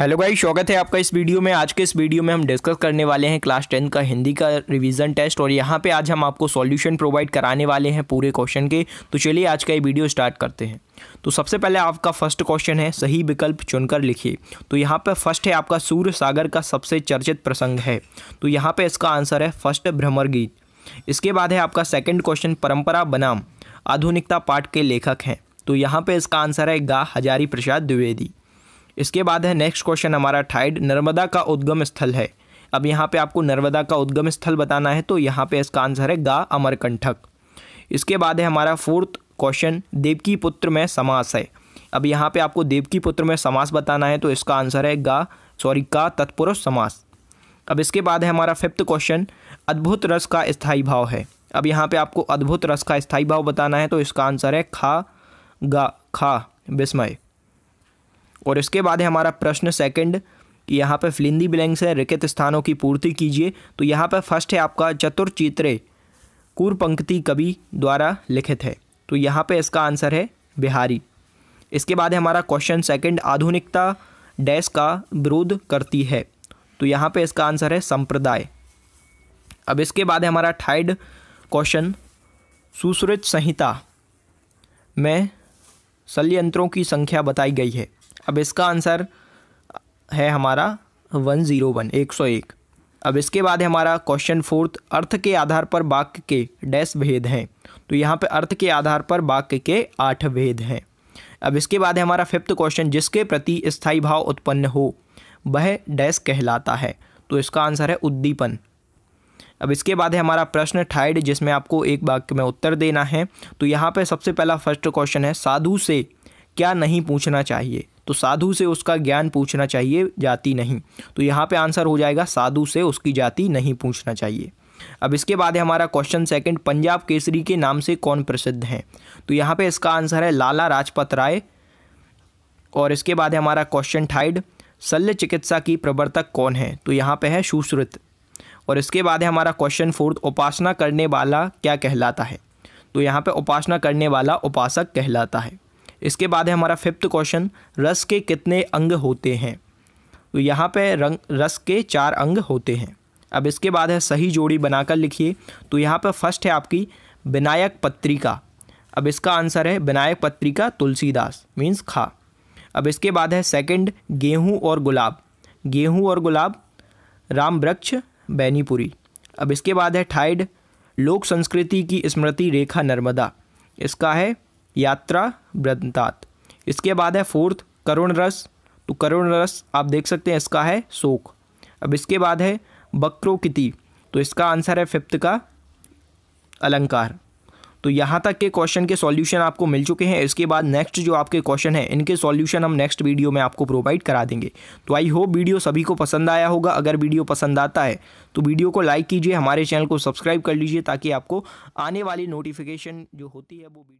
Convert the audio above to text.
hello guys स्वागत है आपका इस वीडियो में आज के इस वीडियो में हम डिस्कस करने वाले हैं क्लास टेन का हिंदी का रिवीजन टेस्ट और यहाँ पे आज हम आपको सॉल्यूशन प्रोवाइड कराने वाले हैं पूरे क्वेश्चन के तो चलिए आज का ये वीडियो स्टार्ट करते हैं तो सबसे पहले आपका फर्स्ट क्वेश्चन है सही विकल्प चुनकर लिखिए तो यहाँ पर फर्स्ट है आपका सूर्य सागर का सबसे चर्चित प्रसंग है तो यहाँ पर इसका आंसर है फर्स्ट भ्रमर गीत इसके बाद है आपका सेकेंड क्वेश्चन परम्परा बनाम आधुनिकता पाठ के लेखक हैं तो यहाँ पर इसका आंसर है गा हजारी प्रसाद द्विवेदी इसके बाद है नेक्स्ट क्वेश्चन हमारा थाइड नर्मदा का उद्गम स्थल है अब यहाँ पे आपको नर्मदा का उद्गम स्थल बताना है तो यहाँ पे इसका आंसर है गा अमरकंठक इसके बाद है हमारा फोर्थ क्वेश्चन देवकी पुत्र में समास है अब यहाँ पे आपको देवकी पुत्र में समास बताना है तो इसका आंसर है गा सॉरी का तत्पुरुष समास अब इसके बाद है हमारा फिफ्थ क्वेश्चन अद्भुत रस का स्थायी भाव है अब यहाँ पर आपको अद्भुत रस का स्थायी भाव बताना है तो इसका आंसर है खा गा खा विस्मय और इसके बाद है हमारा प्रश्न सेकंड कि यहाँ पे फिलिंदी बिलेंग है रिकित स्थानों की पूर्ति कीजिए तो यहाँ पर फर्स्ट है आपका चतुर चित्रे कूर पंक्ति कवि द्वारा लिखित है तो यहाँ पे इसका आंसर है बिहारी इसके बाद है हमारा क्वेश्चन सेकंड आधुनिकता डैश का विरोध करती है तो यहाँ पे इसका आंसर है संप्रदाय अब इसके बाद है हमारा थाइड क्वेश्चन सुसृत संहिता में शल्यंत्रों की संख्या बताई गई है अब इसका आंसर है हमारा वन ज़ीरो वन एक सौ एक अब इसके बाद है हमारा क्वेश्चन फोर्थ अर्थ के आधार पर वाक्य के डैश भेद हैं तो यहाँ पे अर्थ के आधार पर वाक्य के आठ भेद हैं अब इसके बाद है हमारा फिफ्थ क्वेश्चन जिसके प्रति स्थायी भाव उत्पन्न हो वह डैश कहलाता है तो इसका आंसर है उद्दीपन अब इसके बाद है हमारा प्रश्न ठाइड जिसमें आपको एक वाक्य में उत्तर देना है तो यहाँ पे सबसे पहला फर्स्ट क्वेश्चन है साधु से क्या नहीं पूछना चाहिए तो साधु से उसका ज्ञान पूछना चाहिए जाति नहीं तो यहाँ पे आंसर हो जाएगा साधु से उसकी जाति नहीं पूछना चाहिए अब इसके बाद है हमारा क्वेश्चन सेकंड पंजाब केसरी के नाम से कौन प्रसिद्ध हैं तो यहाँ पे इसका आंसर है लाला राजपत राय और इसके बाद है हमारा क्वेश्चन थाइड शल्य चिकित्सा की प्रवर्तक कौन है तो यहाँ पे है सुश्रुत और इसके बाद है हमारा क्वेश्चन फोर्थ उपासना करने वाला क्या कहलाता है तो यहाँ पर उपासना करने वाला उपासक कहलाता है इसके बाद है हमारा फिफ्थ क्वेश्चन रस के कितने अंग होते हैं तो यहाँ पे रंग रस के चार अंग होते हैं अब इसके बाद है सही जोड़ी बनाकर लिखिए तो यहाँ पर फर्स्ट है आपकी विनायक पत्रिका अब इसका आंसर है विनायक पत्रिका तुलसीदास मीन्स खा अब इसके बाद है सेकंड गेहूं और गुलाब गेहूं और गुलाब राम वृक्ष बैनीपुरी अब इसके बाद है ठाइड लोक संस्कृति की स्मृति रेखा नर्मदा इसका है यात्रा वृद्धात इसके बाद है फोर्थ करुण रस तो करुण रस आप देख सकते हैं इसका है शोक अब इसके बाद है बक्रोकिति तो इसका आंसर है फिफ्थ का अलंकार तो यहाँ तक के क्वेश्चन के सॉल्यूशन आपको मिल चुके हैं इसके बाद नेक्स्ट जो आपके क्वेश्चन हैं इनके सॉल्यूशन हम नेक्स्ट वीडियो में आपको प्रोवाइड करा देंगे तो आई होप वीडियो सभी को पसंद आया होगा अगर वीडियो पसंद आता है तो वीडियो को लाइक कीजिए हमारे चैनल को सब्सक्राइब कर लीजिए ताकि आपको आने वाली नोटिफिकेशन जो होती है वो